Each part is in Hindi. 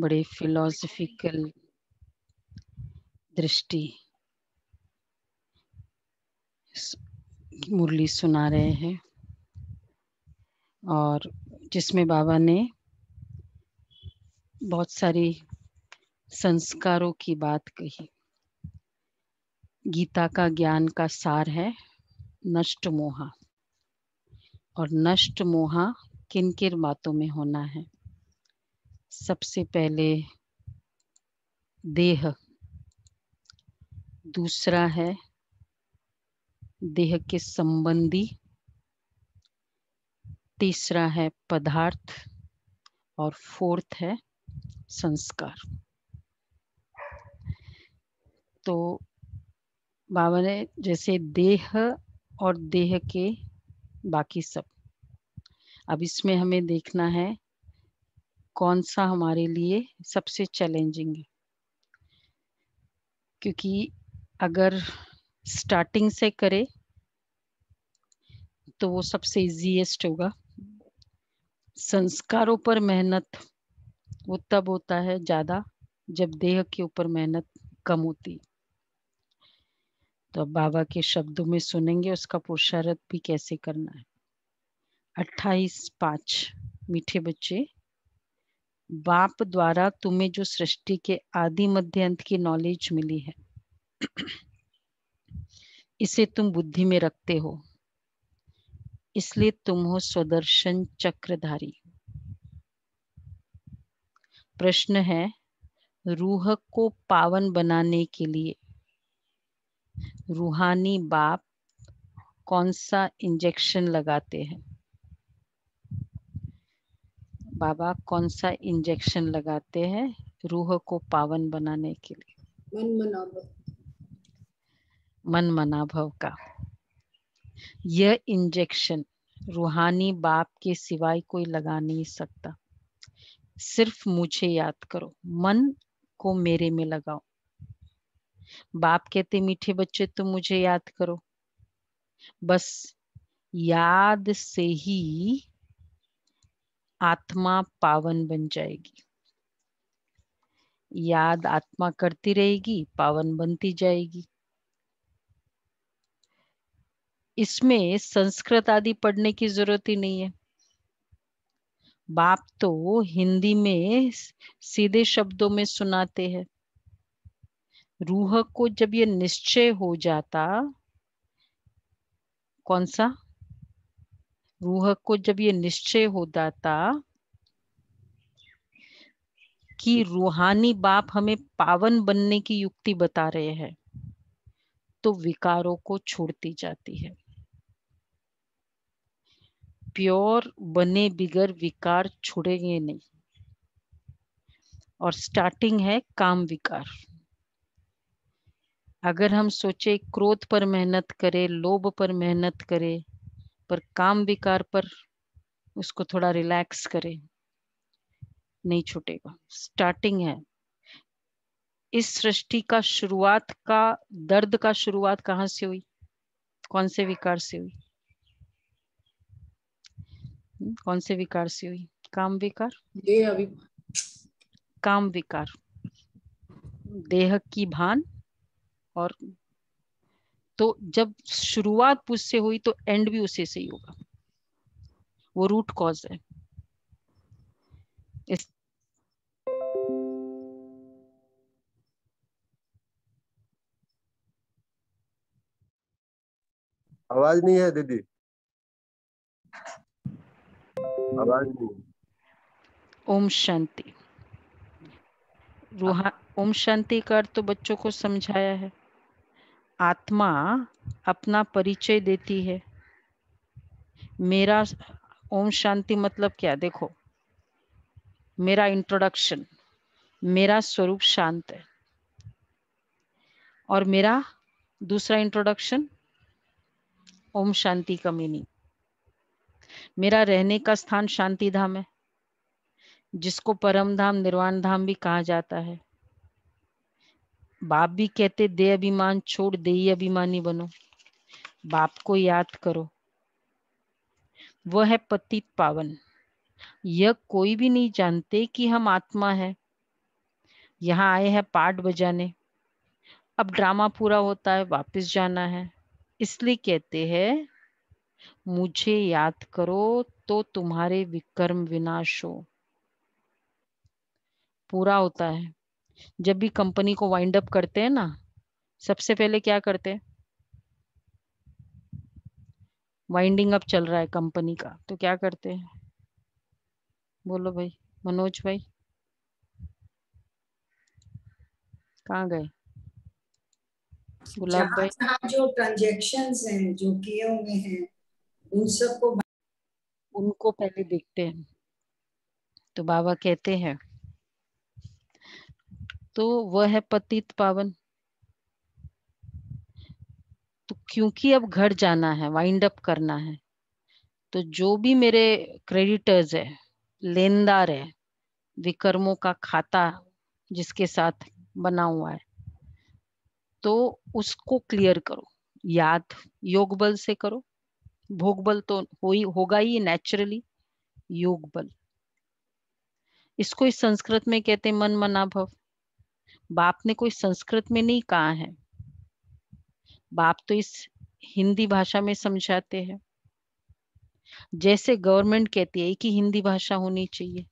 बड़ी फिलोसफिकल दृष्टि मुरली सुना रहे हैं और जिसमें बाबा ने बहुत सारी संस्कारों की बात कही गीता का ज्ञान का सार है नष्ट मोहा और नष्ट मोहा किन किन बातों में होना है सबसे पहले देह दूसरा है देह के संबंधी तीसरा है पदार्थ और फोर्थ है संस्कार तो बाबा ने जैसे देह और देह के बाकी सब अब इसमें हमें देखना है कौन सा हमारे लिए सबसे चैलेंजिंग है क्योंकि अगर स्टार्टिंग से करे तो वो सबसे इजीएस्ट होगा संस्कारों पर मेहनत वो तब होता है ज़्यादा जब देह के ऊपर मेहनत कम होती तो अब बाबा के शब्दों में सुनेंगे उसका पुरुषार्थ भी कैसे करना है अट्ठाईस पांच मीठे बच्चे बाप द्वारा तुम्हें जो सृष्टि के आदि मध्य अंत की नॉलेज मिली है इसे तुम बुद्धि में रखते हो इसलिए तुम हो स्वदर्शन चक्रधारी प्रश्न है रूह को पावन बनाने के लिए रूहानी बाप कौन सा इंजेक्शन लगाते हैं बाबा कौन सा इंजेक्शन लगाते हैं रूह को पावन बनाने के लिए मन मनाभव मन मनाभव का यह इंजेक्शन रूहानी बाप के सिवाय कोई लगा नहीं सकता सिर्फ मुझे याद करो मन को मेरे में लगाओ बाप कहते मीठे बच्चे तो मुझे याद करो बस याद से ही आत्मा पावन बन जाएगी याद आत्मा करती रहेगी पावन बनती जाएगी इसमें संस्कृत आदि पढ़ने की जरूरत ही नहीं है बाप तो हिंदी में सीधे शब्दों में सुनाते हैं रूह को जब ये निश्चय हो जाता कौन सा रूह को जब ये निश्चय हो जाता कि रूहानी बाप हमें पावन बनने की युक्ति बता रहे हैं तो विकारों को छोड़ती जाती है प्योर बने बिगर विकार छुड़ेंगे नहीं और स्टार्टिंग है काम विकार अगर हम सोचे क्रोध पर मेहनत करें लोभ पर मेहनत करें पर काम विकार पर उसको थोड़ा रिलैक्स करें नहीं छूटेगा स्टार्टिंग है इस सृष्टि का शुरुआत का दर्द का शुरुआत कहाँ से हुई कौन से विकार से हुई हम्म, कौन से विकार से हुई काम विकार ये अभी काम विकार देह की भान और तो जब शुरुआत उससे हुई तो एंड भी उसे से ही होगा वो रूट कॉज है इस आवाज नहीं है दीदी आवाज ओम शांति रूहा ओम शांति का अर्थ तो बच्चों को समझाया है आत्मा अपना परिचय देती है मेरा ओम शांति मतलब क्या देखो मेरा इंट्रोडक्शन मेरा स्वरूप शांत है और मेरा दूसरा इंट्रोडक्शन ओम शांति का मीनिंग मेरा रहने का स्थान शांति धाम है जिसको परम धाम निर्वाण धाम भी कहा जाता है बाप भी कहते दे अभिमान छोड़ दे ही अभिमानी बनो बाप को याद करो वह है पतित पावन यह कोई भी नहीं जानते कि हम आत्मा है यहाँ आए हैं पाठ बजाने अब ड्रामा पूरा होता है वापस जाना है इसलिए कहते हैं मुझे याद करो तो तुम्हारे विक्रम विनाश हो पूरा होता है जब भी कंपनी को वाइंड अप करते हैं ना सबसे पहले क्या करते हैं वाइंडिंग अप चल रहा है कंपनी का तो क्या करते हैं बोलो भाई मनोज भाई कहाँ गए गुलाब भाई जो ट्रांजेक्शन हैं जो किए हुए हैं उन सबको उनको पहले देखते हैं तो बाबा कहते हैं तो वह है पतित पावन तो क्योंकि अब घर जाना है वाइंड अप करना है तो जो भी मेरे क्रेडिटर्स है लेनदार है विकर्मों का खाता जिसके साथ बना हुआ है तो उसको क्लियर करो याद योग बल से करो भोग बल तो हो ही होगा ही नेचुरली योग बल इसको इस संस्कृत में कहते मन मना भव बाप ने कोई संस्कृत में नहीं कहा है बाप तो इस हिंदी भाषा में समझाते हैं जैसे गवर्नमेंट कहती है कि हिंदी भाषा होनी चाहिए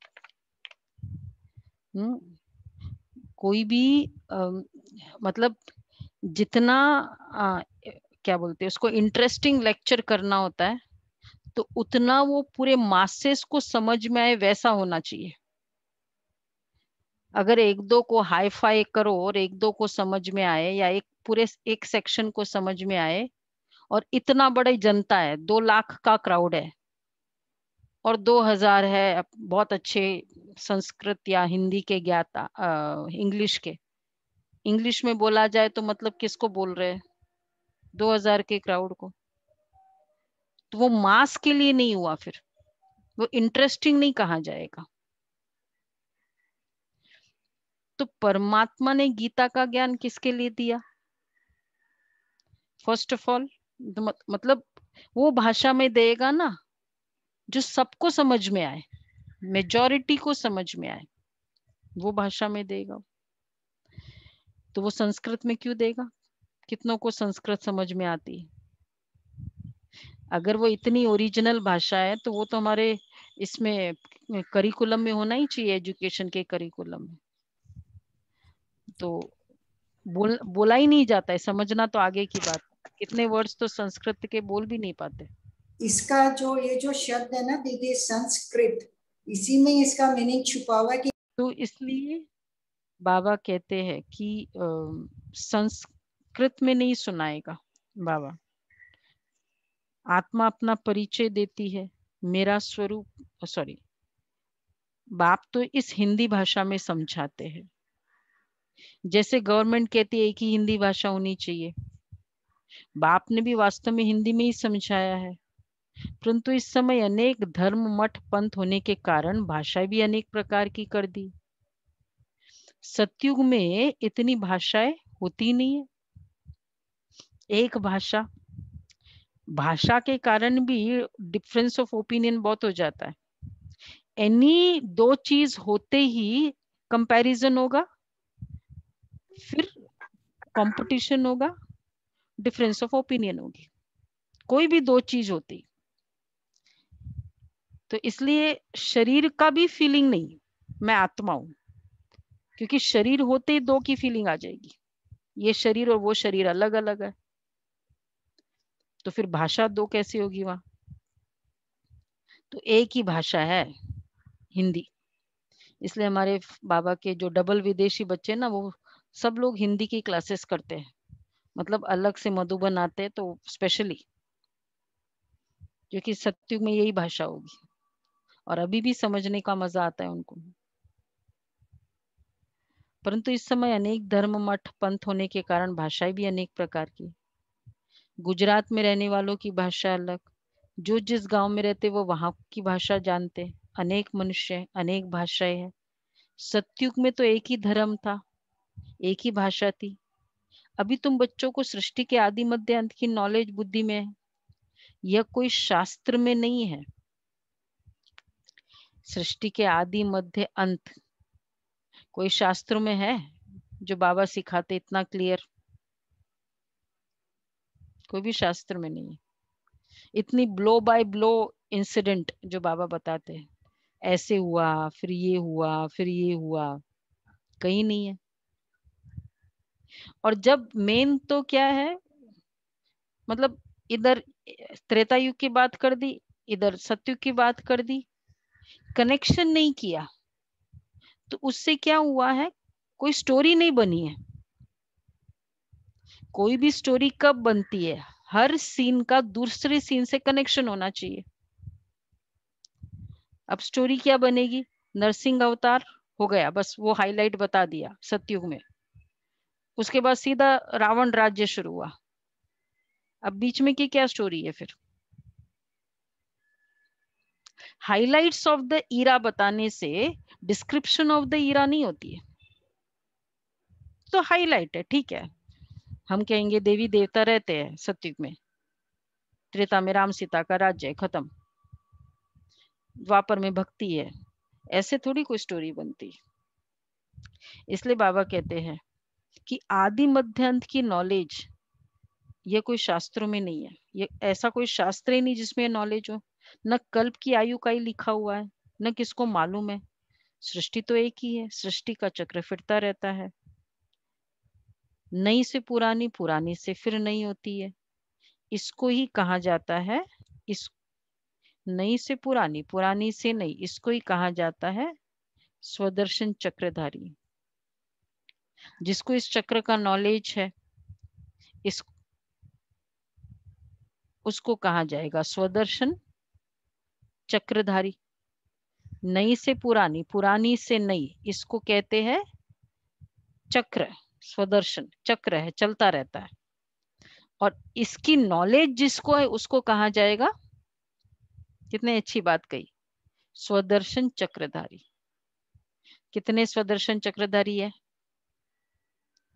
हम्म, कोई भी आ, मतलब जितना आ, क्या बोलते हैं उसको इंटरेस्टिंग लेक्चर करना होता है तो उतना वो पूरे मासेस को समझ में आए वैसा होना चाहिए अगर एक दो को हाई फाई करो और एक दो को समझ में आए या एक पूरे एक सेक्शन को समझ में आए और इतना बड़े जनता है दो लाख का क्राउड है और दो हजार है बहुत अच्छे संस्कृत या हिंदी के ज्ञाता इंग्लिश के इंग्लिश में बोला जाए तो मतलब किसको बोल रहे हैं दो हजार के क्राउड को तो वो मास के लिए नहीं हुआ फिर वो इंटरेस्टिंग नहीं कहा जाएगा तो परमात्मा ने गीता का ज्ञान किसके लिए दिया फर्स्ट ऑफ ऑल मतलब वो भाषा में देगा ना जो सबको समझ में आए मेजोरिटी को समझ में आए वो भाषा में देगा तो वो संस्कृत में क्यों देगा कितनों को संस्कृत समझ में आती है अगर वो इतनी ओरिजिनल भाषा है तो वो तो हमारे इसमें करिकुलम में होना ही चाहिए एजुकेशन के करिकुलम में तो बोल बोला ही नहीं जाता है समझना तो आगे की बात कितने वर्ड्स तो संस्कृत के बोल भी नहीं पाते इसका जो ये जो शब्द है ना दीदी संस्कृत इसी में इसका मीनिंग छुपा हुआ कि तो इसलिए बाबा कहते हैं कि संस्कृत में नहीं सुनाएगा बाबा आत्मा अपना परिचय देती है मेरा स्वरूप सॉरी बाप तो इस हिंदी भाषा में समझाते हैं जैसे गवर्नमेंट कहती है कि हिंदी भाषा होनी चाहिए बाप ने भी वास्तव में हिंदी में ही समझाया है परंतु इस समय अनेक धर्म मठ पंथ होने के कारण भाषाएं भी अनेक प्रकार की कर दी सतयुग में इतनी भाषाएं होती नहीं है एक भाषा भाषा के कारण भी डिफरेंस ऑफ ओपिनियन बहुत हो जाता है एनी दो चीज होते ही कंपैरिजन होगा फिर कंपटीशन होगा डिफरेंस ऑफ ओपिनियन होगी कोई भी दो चीज होती तो इसलिए शरीर का भी फीलिंग नहीं मैं आत्मा हूं क्योंकि शरीर होते ही दो की फीलिंग आ जाएगी ये शरीर और वो शरीर अलग अलग है तो फिर भाषा दो कैसी होगी वहां तो एक ही भाषा है हिंदी इसलिए हमारे बाबा के जो डबल विदेशी बच्चे ना वो सब लोग हिंदी की क्लासेस करते हैं मतलब अलग से मधुबन आते हैं तो स्पेशली क्योंकि सत्युग में यही भाषा होगी और अभी भी समझने का मजा आता है उनको परंतु इस समय अनेक धर्म मठ पंथ होने के कारण भाषाएं भी अनेक प्रकार की गुजरात में रहने वालों की भाषा अलग जो जिस गांव में रहते वो वहां की भाषा जानते अनेक मनुष्य अनेक भाषाएं हैं सत्युग में तो एक ही धर्म था एक ही भाषा थी अभी तुम बच्चों को सृष्टि के आदि मध्य अंत की नॉलेज बुद्धि में है यह कोई शास्त्र में नहीं है सृष्टि के आदि मध्य अंत कोई शास्त्र में है जो बाबा सिखाते इतना क्लियर कोई भी शास्त्र में नहीं है इतनी ब्लो बाय ब्लो इंसिडेंट जो बाबा बताते हैं ऐसे हुआ फिर ये हुआ फिर ये हुआ कहीं नहीं है और जब मेन तो क्या है मतलब इधर त्रेता युग की बात कर दी इधर सत्युग की बात कर दी कनेक्शन नहीं किया तो उससे क्या हुआ है कोई स्टोरी नहीं बनी है कोई भी स्टोरी कब बनती है हर सीन का दूसरे सीन से कनेक्शन होना चाहिए अब स्टोरी क्या बनेगी नरसिंह अवतार हो गया बस वो हाईलाइट बता दिया सत्युग में उसके बाद सीधा रावण राज्य शुरू हुआ अब बीच में की क्या स्टोरी है फिर हाइलाइट्स ऑफ द ईरा बताने से डिस्क्रिप्शन ऑफ द ईरा नहीं होती है तो हाईलाइट है ठीक है हम कहेंगे देवी देवता रहते हैं सत्युग में त्रेता में राम सीता का राज्य है खत्म द्वापर में भक्ति है ऐसे थोड़ी कोई स्टोरी बनती इसलिए बाबा कहते हैं कि आदि अंत की नॉलेज ये कोई शास्त्रों में नहीं है ये ऐसा कोई शास्त्र ही नहीं जिसमें नॉलेज हो न कल्प की आयु का ही लिखा हुआ है न किसको मालूम है सृष्टि तो एक ही है सृष्टि का चक्र फिरता रहता है नई से पुरानी पुरानी से फिर नई होती है इसको ही कहा जाता है इस नई से पुरानी पुरानी से नई इसको ही कहा जाता है स्वदर्शन चक्रधारी जिसको इस चक्र का नॉलेज है इस उसको कहा जाएगा स्वदर्शन चक्रधारी नई से पुरानी पुरानी से नई इसको कहते हैं चक्र स्वदर्शन चक्र है चलता रहता है और इसकी नॉलेज जिसको है उसको कहा जाएगा कितने अच्छी बात कही स्वदर्शन चक्रधारी कितने स्वदर्शन चक्रधारी है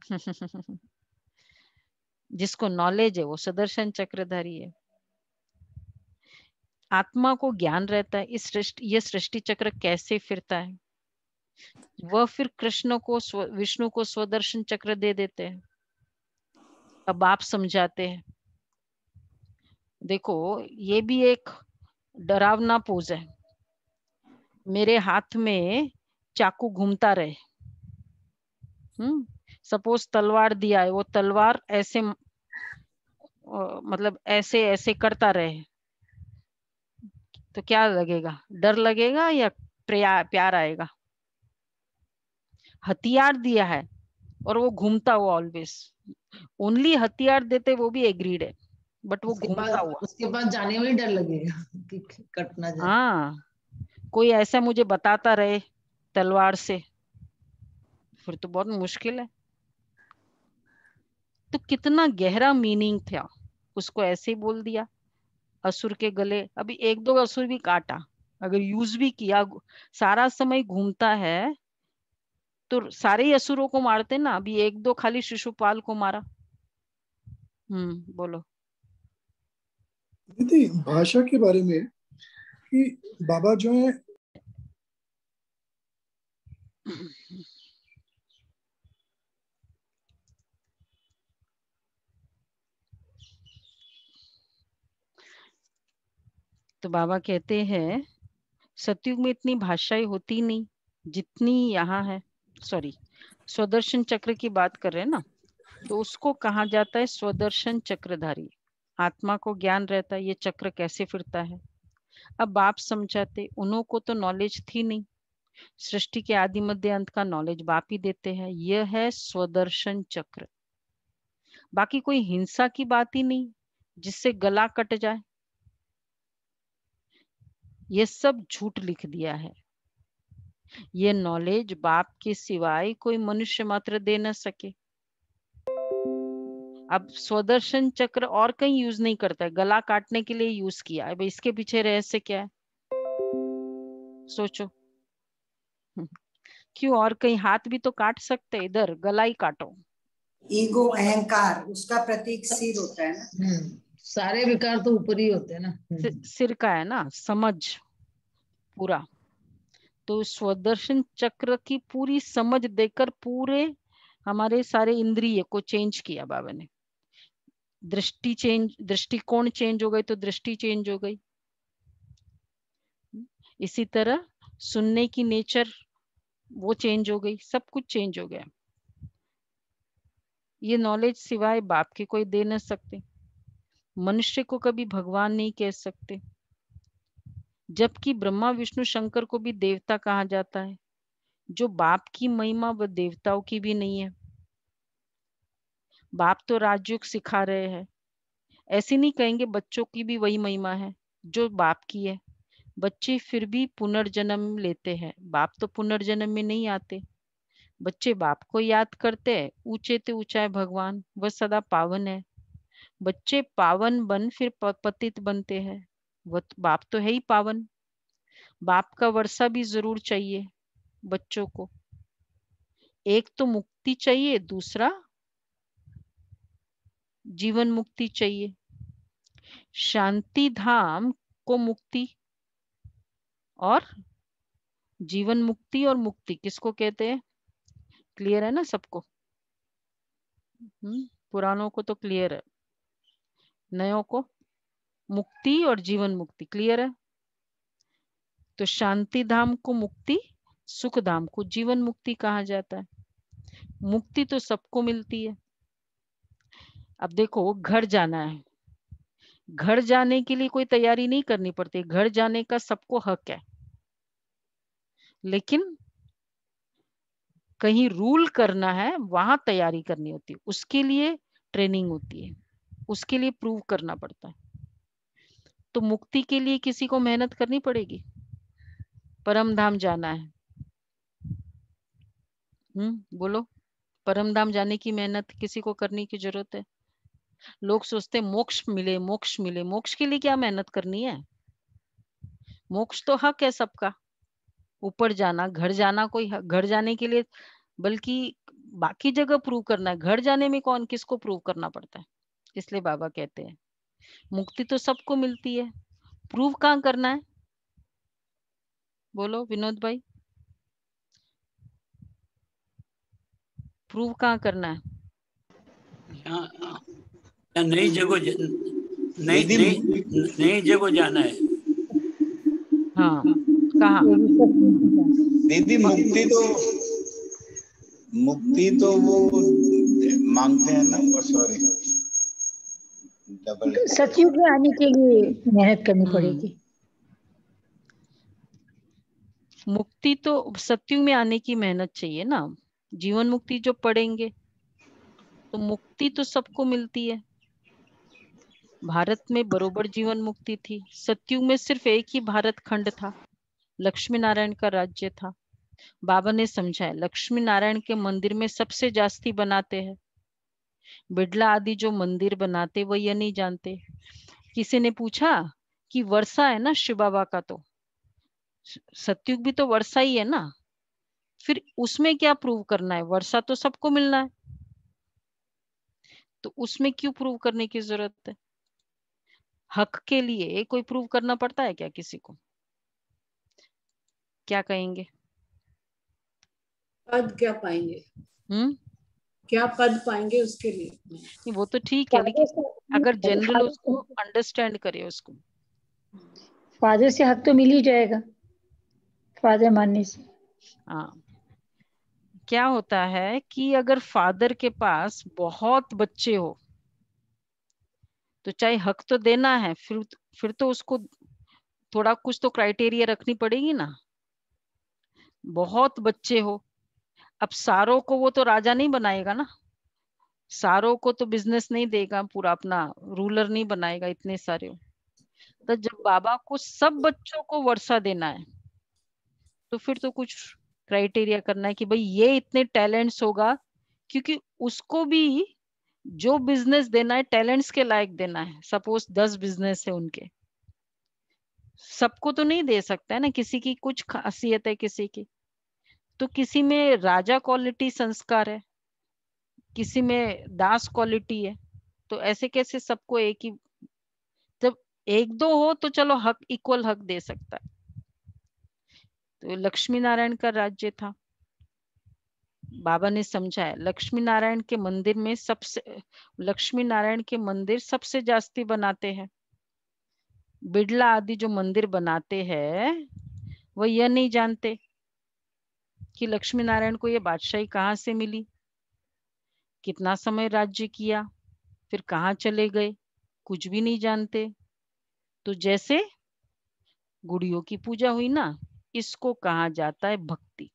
जिसको नॉलेज है वो सुदर्शन चक्रधारी है आत्मा को ज्ञान रहता है इस सृष्टि ये सृष्टि चक्र कैसे फिरता है वह फिर कृष्ण को विष्णु को स्वदर्शन चक्र दे देते हैं अब आप समझाते हैं देखो ये भी एक डरावना पोज है मेरे हाथ में चाकू घूमता रहे हम्म सपोज तलवार दिया है वो तलवार ऐसे मतलब ऐसे ऐसे करता रहे तो क्या लगेगा डर लगेगा या प्यार आएगा हथियार दिया है और वो घूमता हुआ ऑलवेज ओनली हथियार देते वो भी एग्रीड है बट वो घूमता हुआ उसके पास जाने में डर लगेगा हाँ कोई ऐसा मुझे बताता रहे तलवार से फिर तो बहुत मुश्किल है तो कितना गहरा मीनिंग था उसको ऐसे ही बोल दिया असुर के गले अभी एक दो असुर भी काटा अगर यूज भी किया सारा समय घूमता है तो सारे ही असुरों को मारते ना अभी एक दो खाली शिशुपाल को मारा हम्म बोलो दीदी भाषा के बारे में कि बाबा जो है तो बाबा कहते हैं सतयुग में इतनी भाषाएं होती नहीं जितनी यहाँ है सॉरी स्वदर्शन चक्र की बात कर रहे हैं ना तो उसको कहा जाता है स्वदर्शन चक्रधारी आत्मा को ज्ञान रहता है ये चक्र कैसे फिरता है अब बाप समझाते उन्हों को तो नॉलेज थी नहीं सृष्टि के आदि मध्य अंत का नॉलेज बाप ही देते हैं यह है स्वदर्शन चक्र बाकी कोई हिंसा की बात ही नहीं जिससे गला कट जाए ये सब झूठ लिख दिया है ये नॉलेज बाप के सिवाय कोई मनुष्य मात्र दे न सके अब स्वदर्शन चक्र और कहीं यूज नहीं करता है गला काटने के लिए यूज किया है इसके पीछे रहस्य क्या है सोचो क्यों और कहीं हाथ भी तो काट सकते इधर गला ही काटो ईगो अहंकार उसका प्रतीक सिर होता है ना हम्म। सारे विकार तो ऊपर ही होते हैं ना सिर का है ना समझ पूरा तो स्वदर्शन चक्र की पूरी समझ देकर पूरे हमारे सारे इंद्रिय को चेंज किया बाबा ने दृष्टि चेंज दृष्टिकोण चेंज हो गई तो दृष्टि चेंज हो गई इसी तरह सुनने की नेचर वो चेंज हो गई सब कुछ चेंज हो गया ये नॉलेज सिवाय बाप के कोई दे न सकते मनुष्य को कभी भगवान नहीं कह सकते जबकि ब्रह्मा विष्णु शंकर को भी देवता कहा जाता है जो बाप की महिमा व देवताओं की भी नहीं है बाप तो राजयुग सिखा रहे हैं ऐसे नहीं कहेंगे बच्चों की भी वही महिमा है जो बाप की है बच्चे फिर भी पुनर्जन्म लेते हैं बाप तो पुनर्जन्म में नहीं आते बच्चे बाप को याद करते हैं ऊंचे तो ऊंचा है भगवान वह सदा पावन है बच्चे पावन बन फिर पतित बनते हैं वो तो, बाप तो है ही पावन बाप का वर्षा भी जरूर चाहिए बच्चों को एक तो मुक्ति चाहिए दूसरा जीवन मुक्ति चाहिए शांति धाम को मुक्ति और जीवन मुक्ति और मुक्ति किसको कहते हैं क्लियर है ना सबको हम्म पुरानों को तो क्लियर है नयों को मुक्ति और जीवन मुक्ति क्लियर है तो शांति धाम को मुक्ति सुख धाम को जीवन मुक्ति कहा जाता है मुक्ति तो सबको मिलती है अब देखो घर जाना है घर जाने के लिए कोई तैयारी नहीं करनी पड़ती घर जाने का सबको हक है लेकिन कहीं रूल करना है वहां तैयारी करनी होती है उसके लिए ट्रेनिंग होती है उसके लिए प्रूव करना पड़ता है तो मुक्ति के लिए किसी को मेहनत करनी पड़ेगी परम धाम जाना है हम्म बोलो परम धाम जाने की मेहनत किसी को करने की जरूरत है लोग सोचते मोक्ष मिले मोक्ष मिले मोक्ष के लिए क्या मेहनत करनी है मोक्ष तो हक है सबका ऊपर जाना घर जाना कोई घर जाने के लिए बल्कि बाकी जगह प्रूव करना है घर जाने में कौन किसको प्रूव करना पड़ता है इसलिए बाबा कहते हैं मुक्ति तो सबको मिलती है प्रूव कहाँ करना है बोलो विनोद भाई प्रूव कहाँ करना है नई जगह नई नई जगह जाना है हाँ कहा दीदी मुक्ति तो मुक्ति तो वो मांगते हैं ना सॉरी डबल में आने के लिए मेहनत करनी हम्म। पड़ेगी मुक्ति तो सत्युग में आने की मेहनत चाहिए ना जीवन मुक्ति जो पढ़ेंगे तो मुक्ति तो सबको मिलती है भारत में बरोबर जीवन मुक्ति थी सत्युग में सिर्फ एक ही भारत खंड था लक्ष्मी नारायण का राज्य था बाबा ने समझाया लक्ष्मी नारायण के मंदिर में सबसे जास्ती बनाते हैं बिड़ला आदि जो मंदिर बनाते वो ये नहीं जानते किसी ने पूछा कि वर्षा है ना शिव बाबा का तो सत्युग भी तो वर्षा ही है ना फिर उसमें क्या प्रूव करना है वर्षा तो सबको मिलना है तो उसमें क्यों प्रूव करने की जरूरत है हक के लिए कोई प्रूव करना पड़ता है क्या किसी को क्या कहेंगे पद क्या पाएंगे हम्म क्या पद पाएंगे उसके लिए वो तो ठीक है लेकिन अगर जनरल उसको अंडरस्टैंड करे उसको फादर से हक तो मिल ही जाएगा फादर मानने से हाँ क्या होता है कि अगर फादर के पास बहुत बच्चे हो तो चाहे हक तो देना है फिर तो, फिर तो उसको थोड़ा कुछ तो क्राइटेरिया रखनी पड़ेगी ना बहुत बच्चे हो अब सारों को वो तो राजा नहीं बनाएगा ना सारों को तो बिजनेस नहीं देगा पूरा अपना रूलर नहीं बनाएगा इतने सारे तो जब बाबा को सब बच्चों को वर्षा देना है तो फिर तो कुछ क्राइटेरिया करना है कि भाई ये इतने टैलेंट्स होगा क्योंकि उसको भी जो बिजनेस देना है टैलेंट्स के लायक देना है सपोज दस बिजनेस है उनके सबको तो नहीं दे सकता है ना किसी की कुछ खासियत है किसी की तो किसी में राजा क्वालिटी संस्कार है किसी में दास क्वालिटी है तो ऐसे कैसे सबको एक ही जब एक दो हो तो चलो हक इक्वल हक दे सकता है तो लक्ष्मी नारायण का राज्य था बाबा ने समझाया लक्ष्मी नारायण के मंदिर में सबसे लक्ष्मी नारायण के मंदिर सबसे जास्ती बनाते हैं बिड़ला आदि जो मंदिर बनाते हैं वो यह नहीं जानते कि लक्ष्मी नारायण को यह बादशाही कहाँ से मिली कितना समय राज्य किया फिर कहाँ चले गए कुछ भी नहीं जानते तो जैसे गुड़ियों की पूजा हुई ना इसको कहा जाता है भक्ति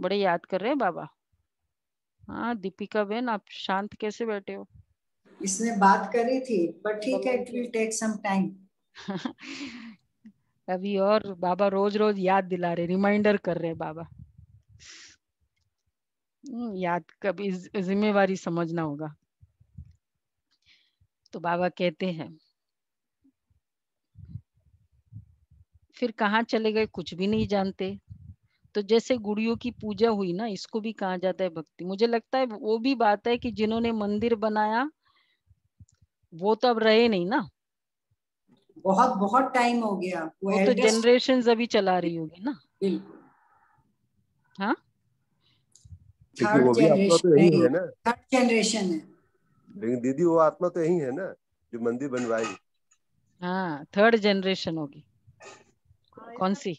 बड़े याद कर रहे हैं बाबा हाँ दीपिका बहन आप शांत कैसे बैठे हो इसने बात करी थी बट ठीक है it will take some time अभी और बाबा रोज रोज याद दिला रहे रिमाइंडर कर रहे बाबा हम्म, याद कभी जिम्मेवारी समझना होगा तो बाबा कहते हैं फिर कहाँ चले गए कुछ भी नहीं जानते तो जैसे गुड़ियों की पूजा हुई ना इसको भी कहा जाता है भक्ति मुझे लगता है वो भी बात है कि जिन्होंने मंदिर बनाया वो तो अब रहे नहीं ना बहुत बहुत टाइम हो गया वो, वो तो जनरेशन अभी चला रही होगी ना बिल्कुल हाँ क्योंकि वो भी आत्मा तो यही है ना थर्ड जनरेशन है लेकिन दीदी वो आत्मा तो यही है ना जो मंदिर बनवाई हाँ थर्ड जनरेशन होगी हाँ, कौन सी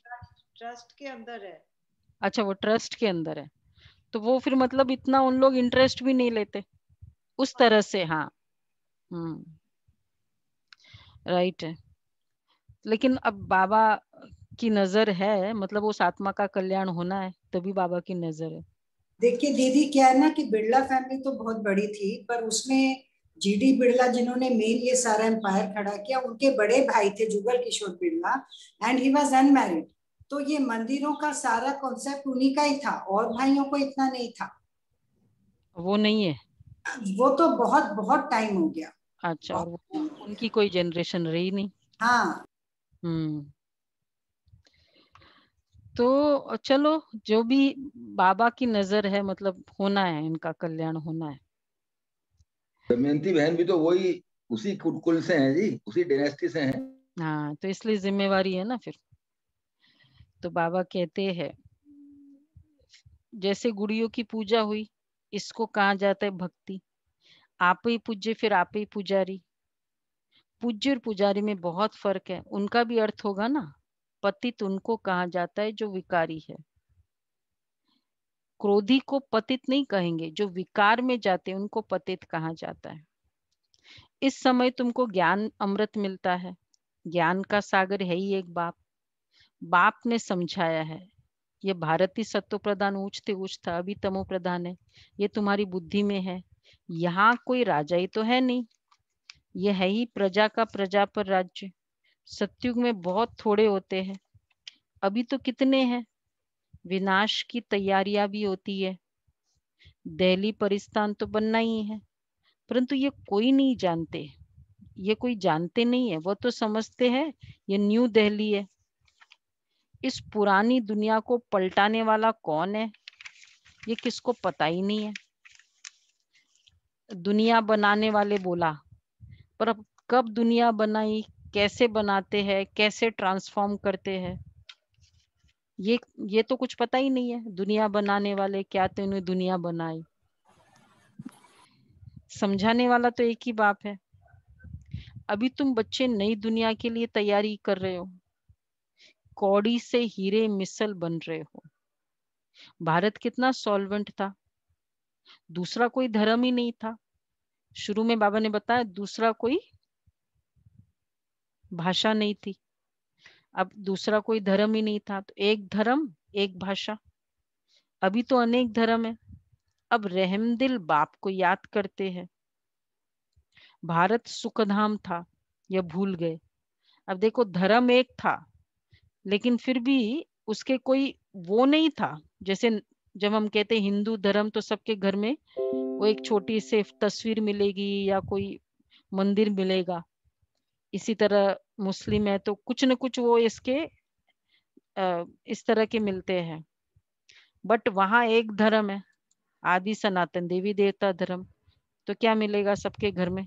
ट्रस्ट के अंदर है अच्छा वो ट्रस्ट के अंदर है तो वो फिर मतलब इतना उन लोग इंटरेस्ट भी नहीं लेते उस तरह से हाँ राइट हम्म। है लेकिन अब बाबा की नजर है मतलब उस आत्मा का कल्याण होना है तभी बाबा की नजर है देखिए दीदी क्या है ना कि बिरला फैमिली तो बहुत बड़ी थी पर उसमें जीडी बिरला जिन्होंने मेन ये सारा एम्पायर खड़ा किया उनके बड़े भाई थे Jugal Kishore Birla and he was unmarried तो ये मंदिरों का सारा कॉन्सेप्ट उन्हीं का ही था और भाइयों को इतना नहीं था वो नहीं है वो तो बहुत बहुत टाइम हो गया अच्छा और उनकी कोई जनरेशन रही नहीं हाँ हम्म तो चलो जो भी बाबा की नजर है मतलब होना है इनका कल्याण होना है दमयंती तो बहन भी तो वही उसी कुल से हैं जी उसी डायनेस्टी से हैं हाँ तो इसलिए जिम्मेवारी है ना फिर तो बाबा कहते हैं जैसे गुड़ियों की पूजा हुई इसको कहा जाता है भक्ति आप ही पूज्य फिर आप ही पुजारी पूज्य और पुजारी में बहुत फर्क है उनका भी अर्थ होगा ना पतित उनको कहा जाता है जो विकारी है क्रोधी को पतित नहीं कहेंगे जो विकार में जाते उनको पतित कहा जाता है इस समय तुमको ज्ञान अमृत मिलता है ज्ञान का सागर है ही एक बाप बाप ने समझाया है ये भारतीय सत्व प्रधान ऊंचते थे था अभी तमो प्रधान है ये तुम्हारी बुद्धि में है यहाँ कोई राजा ही तो है नहीं ये है ही प्रजा का प्रजा पर राज्य सत्युग में बहुत थोड़े होते हैं अभी तो कितने हैं विनाश की तैयारियां भी होती है दहली परिस्थान तो बनना ही है परंतु ये कोई नहीं जानते ये कोई जानते नहीं है वो तो समझते हैं ये न्यू दहली है इस पुरानी दुनिया को पलटाने वाला कौन है ये किसको पता ही नहीं है दुनिया बनाने वाले बोला पर अब कब दुनिया बनाई कैसे बनाते हैं कैसे ट्रांसफॉर्म करते हैं ये ये तो कुछ पता ही नहीं है दुनिया बनाने वाले क्या तो दुनिया बनाई समझाने वाला तो एक ही बाप है अभी तुम बच्चे नई दुनिया के लिए तैयारी कर रहे हो कौड़ी से हीरे मिसल बन रहे हो भारत कितना सॉल्वेंट था दूसरा कोई धर्म ही नहीं था शुरू में बाबा ने बताया दूसरा कोई भाषा नहीं थी अब दूसरा कोई धर्म ही नहीं था तो एक धर्म एक भाषा अभी तो अनेक धर्म है अब रहमदिल बाप को याद करते हैं भारत सुखधाम था यह भूल गए अब देखो धर्म एक था लेकिन फिर भी उसके कोई वो नहीं था जैसे जब हम कहते हिंदू धर्म तो सबके घर में वो एक छोटी से तस्वीर मिलेगी या कोई मंदिर मिलेगा इसी तरह मुस्लिम है तो कुछ न कुछ वो इसके इस तरह के मिलते हैं बट वहाँ एक धर्म है आदि सनातन देवी देवता धर्म तो क्या मिलेगा सबके घर में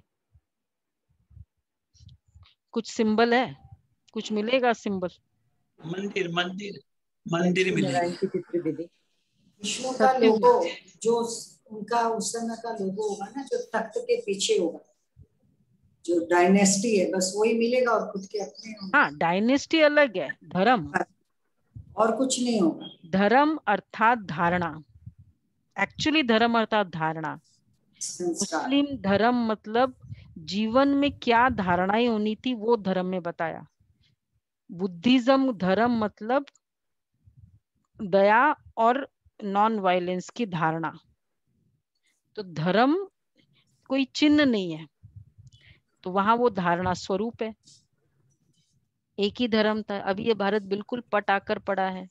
कुछ सिंबल है कुछ मिलेगा सिंबल मंदिर मंदिर मंदिर मिलेगा विष्णु का लोगो जो उनका उस समय का लोगो होगा ना जो तख्त के पीछे होगा जो डायनेस्टी है बस वही मिलेगा और खुद के अपने हाँ डायनेस्टी अलग है धर्म हाँ, और कुछ नहीं होगा धर्म अर्थात धारणा एक्चुअली धर्म अर्थात धारणा मुस्लिम धर्म मतलब जीवन में क्या धारणाएं होनी थी वो धर्म में बताया बुद्धिज्म धर्म मतलब दया और नॉन वायलेंस की धारणा तो धर्म कोई चिन्ह नहीं है तो वहां वो धारणा स्वरूप है एक ही धर्म था अभी ये भारत बिल्कुल पटाकर पड़ा है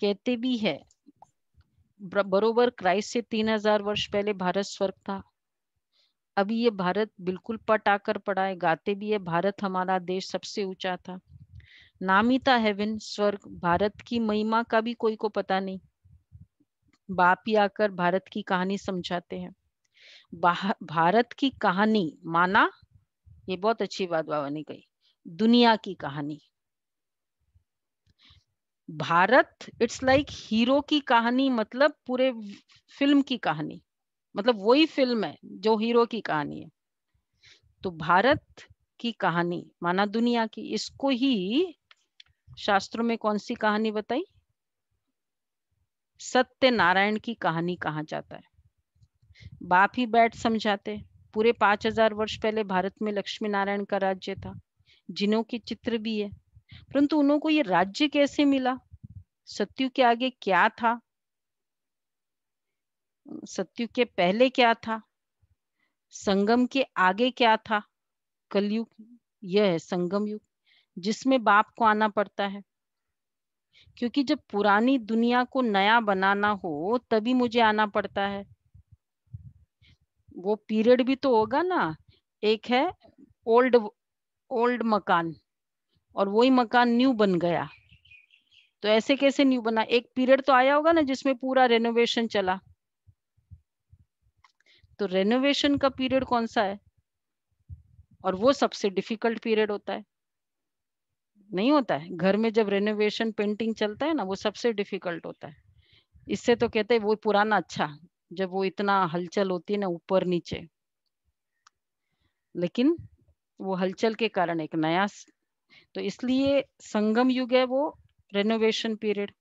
कहते भी है बरोबर क्राइस्ट से तीन हजार वर्ष पहले भारत स्वर्ग था अभी ये भारत बिल्कुल पटाकर पड़ा है गाते भी है भारत हमारा देश सबसे ऊंचा था नामिता हेवन स्वर्ग भारत की महिमा का भी कोई को पता नहीं बाप ही आकर भारत की कहानी समझाते हैं भारत की कहानी माना ये बहुत अच्छी बात बाबा ने कही दुनिया की कहानी भारत इट्स लाइक हीरो की कहानी मतलब पूरे फिल्म की कहानी मतलब वही फिल्म है जो हीरो की कहानी है तो भारत की कहानी माना दुनिया की इसको ही शास्त्रों में कौन सी कहानी बताई सत्य नारायण की कहानी कहा जाता है बाप ही बैठ समझाते पूरे पांच हजार वर्ष पहले भारत में लक्ष्मी नारायण का राज्य था जिनों के चित्र भी है परंतु उन्हों को ये राज्य कैसे मिला सत्यु के आगे क्या था सत्यु के पहले क्या था संगम के आगे क्या था कलयुग यह है संगम युग जिसमें बाप को आना पड़ता है क्योंकि जब पुरानी दुनिया को नया बनाना हो तभी मुझे आना पड़ता है वो पीरियड भी तो होगा ना एक है ओल्ड ओल्ड मकान और वही मकान न्यू बन गया तो ऐसे कैसे न्यू बना एक पीरियड तो आया होगा ना जिसमें पूरा रेनोवेशन चला तो रेनोवेशन का पीरियड कौन सा है और वो सबसे डिफिकल्ट पीरियड होता है नहीं होता है घर में जब रेनोवेशन पेंटिंग चलता है ना वो सबसे डिफिकल्ट होता है इससे तो कहते हैं वो पुराना अच्छा जब वो इतना हलचल होती है ना ऊपर नीचे लेकिन वो हलचल के कारण एक नया तो इसलिए संगम युग है वो रेनोवेशन पीरियड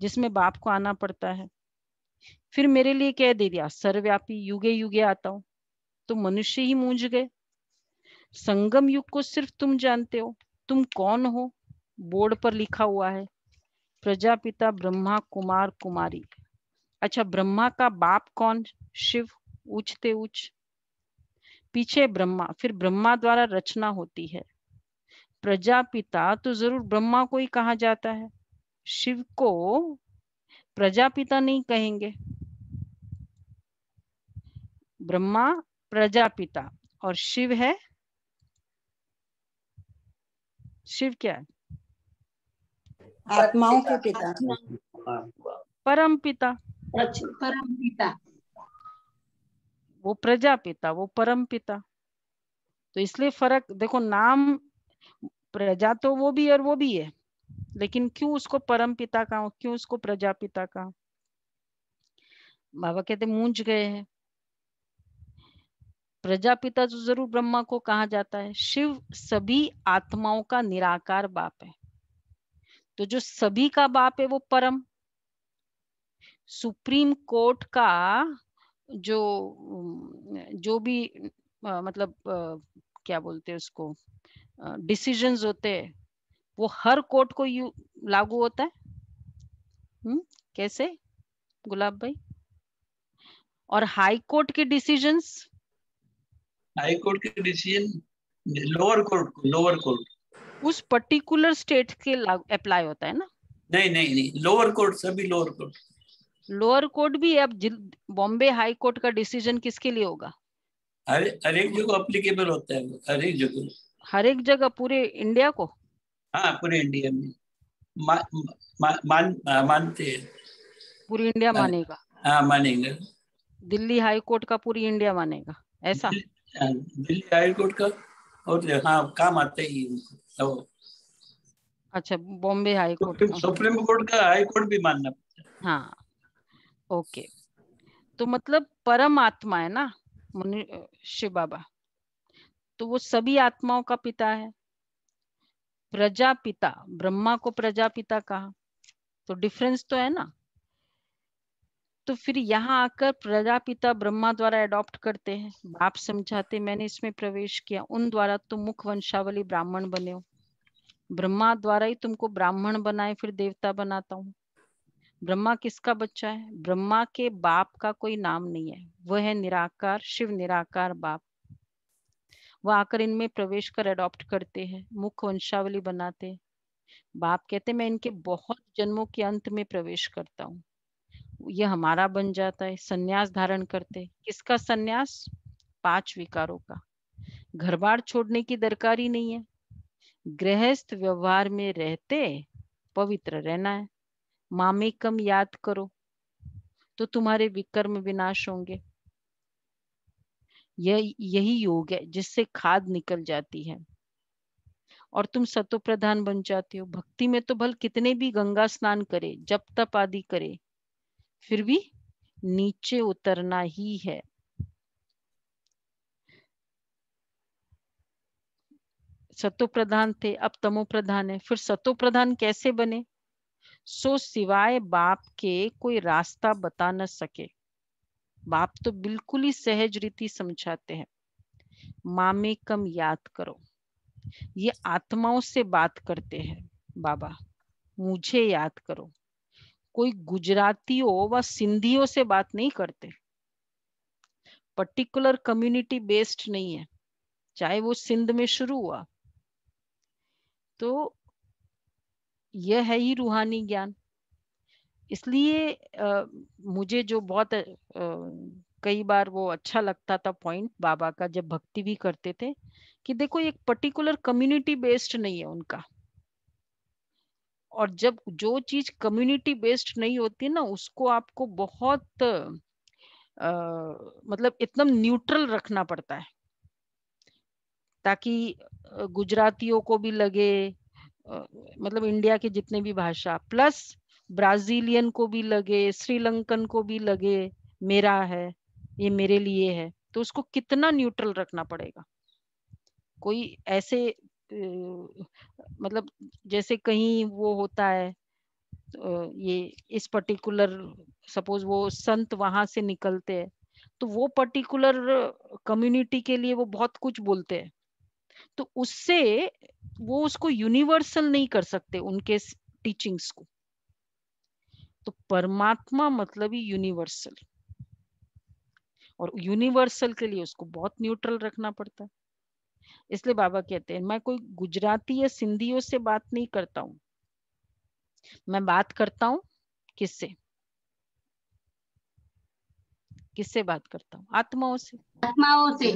जिसमें बाप को आना पड़ता है फिर मेरे लिए कह दे दिया सर्वव्यापी युगे युगे आता हूं तो मनुष्य ही मूझ गए संगम युग को सिर्फ तुम जानते हो तुम कौन हो बोर्ड पर लिखा हुआ है प्रजापिता ब्रह्मा कुमार कुमारी अच्छा ब्रह्मा का बाप कौन शिव ऊंचते ऊंच उच। पीछे ब्रह्मा फिर ब्रह्मा द्वारा रचना होती है प्रजापिता तो जरूर ब्रह्मा को ही कहा जाता है शिव को प्रजापिता नहीं कहेंगे ब्रह्मा प्रजापिता और शिव है शिव क्या है आत्माओं के पिता परम पिता परम वो प्रजापिता वो परम पिता तो इसलिए फर्क देखो नाम प्रजा तो वो भी और वो भी है लेकिन क्यों उसको परम पिता का क्यों उसको प्रजापिता का बाबा कहते मूंज गए हैं प्रजापिता तो जरूर ब्रह्मा को कहा जाता है शिव सभी आत्माओं का निराकार बाप है तो जो सभी का बाप है वो परम सुप्रीम कोर्ट का जो जो भी आ, मतलब आ, क्या बोलते हैं उसको डिसीजन होते हैं वो हर कोर्ट को यू लागू होता है हुँ? कैसे गुलाब भाई और हाई कोर्ट के डिसीजन हाई कोर्ट के decision lower court lower court उस पर्टिकुलर स्टेट के अप्लाई होता है ना नहीं नहीं नहीं लोअर कोर्ट सभी लोअर कोर्ट लोअर कोर्ट भी अब बॉम्बे हाई कोर्ट का डिसीजन किसके लिए होगा हर हर एक जगह अप्लीकेबल होता है हर एक जगह हर एक जगह पूरे इंडिया को हाँ पूरे इंडिया में मा, मा, मान मानते हैं पूरी इंडिया आ, हाँ, मानेगा हाँ मानेगा दिल्ली हाई कोर्ट का पूरी इंडिया मानेगा ऐसा दिल्ली हाँ, हाई कोर्ट का और हाँ काम आते ही तो, अच्छा बॉम्बे हाई तो कोर्ट सुप्रीम कोर्ट का हाई कोर्ट भी मानना हाँ ओके तो मतलब परम आत्मा है ना मुनि शिव बाबा तो वो सभी आत्माओं का पिता है प्रजापिता ब्रह्मा को प्रजापिता कहा तो डिफरेंस तो है ना तो फिर यहाँ आकर प्रजापिता ब्रह्मा द्वारा एडॉप्ट करते हैं बाप समझाते मैंने इसमें प्रवेश किया उन द्वारा तुम मुख वंशावली ब्राह्मण बने हो ब्रह्मा द्वारा ही तुमको ब्राह्मण बनाए फिर देवता बनाता हूँ ब्रह्मा किसका बच्चा है ब्रह्मा के बाप का कोई नाम नहीं है वह है निराकार शिव निराकार बाप वह आकर इनमें प्रवेश कर अडॉप्ट करते हैं मुख्य वंशावली बनाते बाप कहते मैं इनके बहुत जन्मों के अंत में प्रवेश करता हूँ यह हमारा बन जाता है सन्यास धारण करते किसका सन्यास पांच विकारों का घर बार छोड़ने की दरकार ही नहीं है गृहस्थ व्यवहार में रहते पवित्र रहना है मामेकम याद करो तो तुम्हारे विकर्म विनाश होंगे यह यही योग है जिससे खाद निकल जाती है और तुम सतो प्रधान बन जाते हो भक्ति में तो भल कितने भी गंगा स्नान करे जब तप आदि करे फिर भी नीचे उतरना ही है सतो प्रधान थे अब तमो प्रधान है फिर सतो प्रधान कैसे बने सो सिवाय बाप के कोई रास्ता बता न सके बाप तो बिल्कुल ही सहज रीति समझाते हैं मामे कम याद करो ये आत्माओं से बात करते हैं बाबा मुझे याद करो कोई गुजरातियों व सिंधियों से बात नहीं करते पर्टिकुलर कम्युनिटी बेस्ड नहीं है चाहे वो सिंध में शुरू हुआ तो यह है ही रूहानी ज्ञान इसलिए आ, मुझे जो बहुत आ, कई बार वो अच्छा लगता था पॉइंट बाबा का जब भक्ति भी करते थे कि देखो एक पर्टिकुलर कम्युनिटी बेस्ड नहीं है उनका और जब जो चीज कम्युनिटी बेस्ड नहीं होती ना उसको आपको बहुत आ, मतलब एकदम न्यूट्रल रखना पड़ता है ताकि गुजरातियों को भी लगे मतलब इंडिया के जितने भी भाषा प्लस ब्राजीलियन को भी लगे श्रीलंकन को भी लगे मेरा है ये मेरे लिए है तो उसको कितना न्यूट्रल रखना पड़ेगा कोई ऐसे मतलब जैसे कहीं वो होता है ये इस पर्टिकुलर सपोज वो संत वहां से निकलते हैं तो वो पर्टिकुलर कम्युनिटी के लिए वो बहुत कुछ बोलते हैं तो उससे वो उसको यूनिवर्सल नहीं कर सकते उनके टीचिंग्स को तो परमात्मा मतलब ही यूनिवर्सल और यूनिवर्सल के लिए उसको बहुत न्यूट्रल रखना पड़ता है इसलिए बाबा कहते हैं मैं कोई गुजराती या सिंधियों से बात नहीं करता हूं मैं बात करता हूं किससे किससे बात करता हूँ आत्माओं से आत्माओं से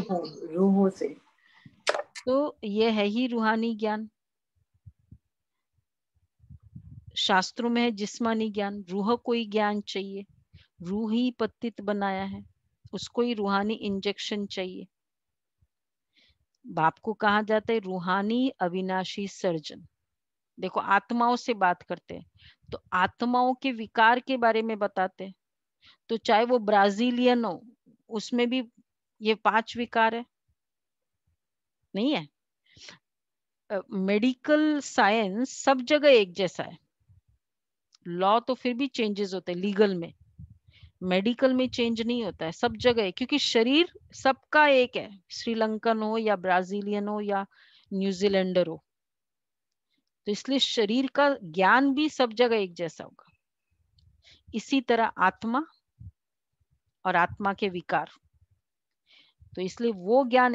रूहों से तो ये है ही रूहानी ज्ञान शास्त्रों में है जिस्मानी ज्ञान रूह को ही ज्ञान चाहिए रूह ही पतित बनाया है उसको ही रूहानी इंजेक्शन चाहिए बाप को कहा जाता है रूहानी अविनाशी सर्जन देखो आत्माओं से बात करते हैं तो आत्माओं के विकार के बारे में बताते हैं तो चाहे वो ब्राजीलियन हो उसमें भी ये पांच विकार है नहीं है मेडिकल साइंस सब जगह एक जैसा है लॉ तो फिर भी चेंजेस होते हैं लीगल में मेडिकल में चेंज नहीं होता है सब जगह है क्योंकि शरीर सबका एक है श्रीलंकन हो या ब्राजीलियन हो या न्यूजीलैंडर हो तो इसलिए शरीर का ज्ञान भी सब जगह एक जैसा होगा इसी तरह आत्मा और आत्मा के विकार तो इसलिए वो ज्ञान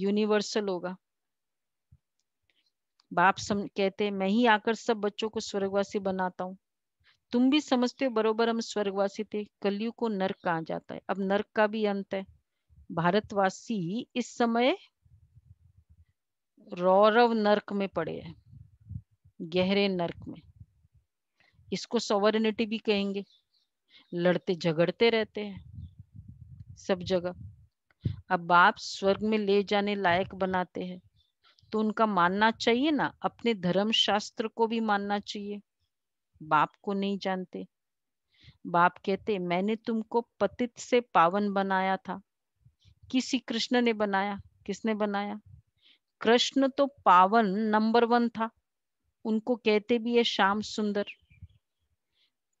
यूनिवर्सल होगा बाप सम कहते मैं ही आकर सब बच्चों को स्वर्गवासी बनाता हूँ तुम भी समझते हो बरोबर हम स्वर्गवासी थे कलयुग को नर्क कहा जाता है अब नर्क का भी अंत है भारतवासी इस समय रौरव नर्क में पड़े हैं गहरे नर्क में इसको सॉवरिनिटी भी कहेंगे लड़ते झगड़ते रहते हैं सब जगह अब बाप स्वर्ग में ले जाने लायक बनाते हैं तो उनका मानना चाहिए ना अपने धर्म शास्त्र को भी मानना चाहिए बाप को नहीं जानते बाप कहते मैंने तुमको पतित से पावन बनाया था किसी कृष्ण ने बनाया किसने बनाया कृष्ण तो पावन नंबर वन था उनको कहते भी है श्याम सुंदर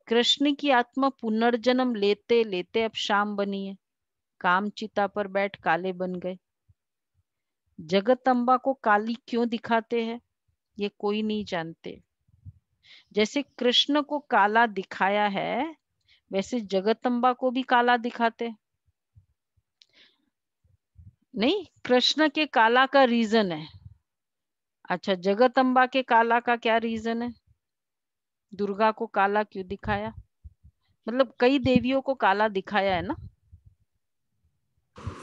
कृष्ण की आत्मा पुनर्जन्म लेते लेते अब श्याम बनी है काम चिता पर बैठ काले बन गए जगत अंबा को काली क्यों दिखाते हैं ये कोई नहीं जानते जैसे कृष्ण को काला दिखाया है वैसे जगत अंबा को भी काला दिखाते नहीं कृष्ण के काला का रीजन है अच्छा जगत अंबा के काला का क्या रीजन है दुर्गा को काला क्यों दिखाया मतलब कई देवियों को काला दिखाया है ना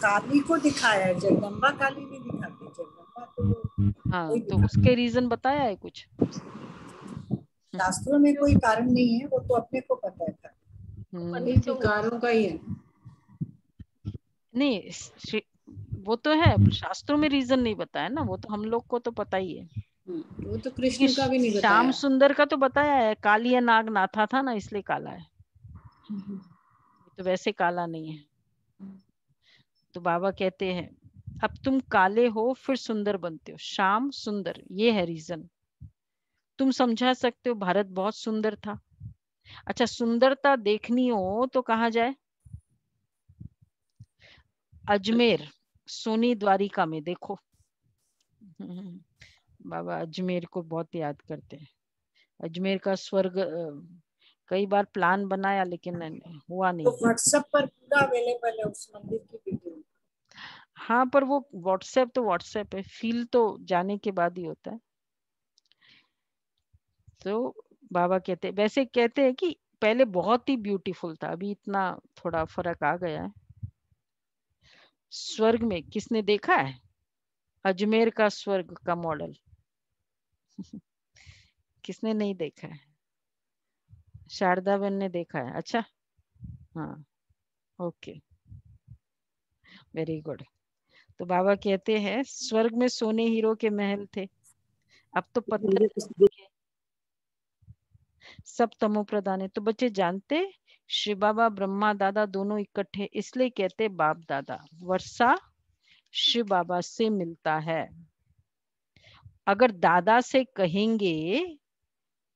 काली को दिखाया है जगदम्बा काली नहीं दिखाती जगदम्बा हाँ, तो हाँ तो उसके रीजन बताया है कुछ हम्म। शास्त्रों में कोई कारण नहीं है वो तो अपने को पता है हम्म। तो का ही है नहीं वो तो है शास्त्रों में रीजन नहीं बताया ना वो तो हम लोग को तो पता ही है हम्म, वो तो कृष्ण का भी नहीं बताया श्याम सुंदर का तो बताया है काली नाग नाथा था ना इसलिए काला है तो वैसे काला नहीं है तो बाबा कहते हैं अब तुम काले हो फिर सुंदर बनते हो शाम सुंदर ये है रीजन तुम समझा सकते हो भारत बहुत सुंदर था अच्छा सुंदरता देखनी हो तो कहा जाए अजमेर सोनी द्वारिका में देखो हम्म, बाबा अजमेर को बहुत याद करते हैं अजमेर का स्वर्ग कई बार प्लान बनाया लेकिन हाँ। हुआ नहीं तो व्हाट्सएप पर पूरा अवेलेबल है उस मंदिर की वीडियो हाँ पर वो व्हाट्सएप तो व्हाट्सएप है फील तो जाने के बाद ही होता है तो बाबा कहते वैसे कहते हैं कि पहले बहुत ही ब्यूटीफुल था अभी इतना थोड़ा फर्क आ गया है स्वर्ग में किसने देखा है अजमेर का स्वर्ग का मॉडल किसने नहीं देखा है शारदा बन ने देखा है अच्छा हाँ ओके वेरी गुड तो बाबा कहते हैं स्वर्ग में सोने हीरो के महल थे अब तो, तो पत्थर सब तमो प्रधान है तो बच्चे जानते श्री बाबा ब्रह्मा दादा दोनों इकट्ठे इसलिए कहते बाप दादा वर्षा श्री बाबा से मिलता है अगर दादा से कहेंगे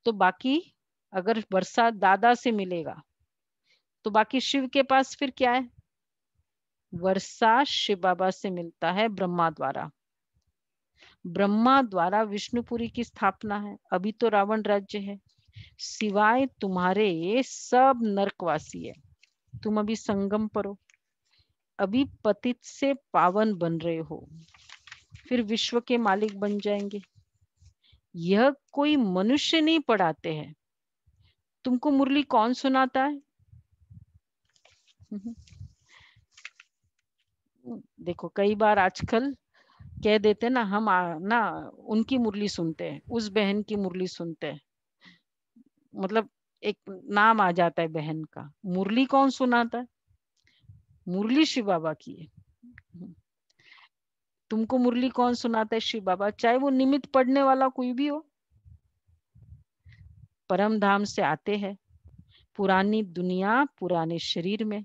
तो बाकी अगर वर्षा दादा से मिलेगा तो बाकी शिव के पास फिर क्या है वर्षा शिव बाबा से मिलता है ब्रह्मा द्वारा ब्रह्मा द्वारा विष्णुपुरी की स्थापना है अभी तो रावण राज्य है सिवाय तुम्हारे सब नरकवासी है तुम अभी संगम पर हो अभी पतित से पावन बन रहे हो फिर विश्व के मालिक बन जाएंगे यह कोई मनुष्य नहीं पढ़ाते हैं तुमको मुरली कौन सुनाता है हम्म। देखो कई बार आजकल कह देते ना हम आ, ना उनकी मुरली सुनते हैं उस बहन की मुरली सुनते हैं मतलब एक नाम आ जाता है बहन का मुरली कौन सुनाता है मुरली शिव बाबा की है तुमको मुरली कौन सुनाता है शिव बाबा चाहे वो निमित पढ़ने वाला कोई भी हो परम धाम से आते हैं पुरानी दुनिया पुराने शरीर में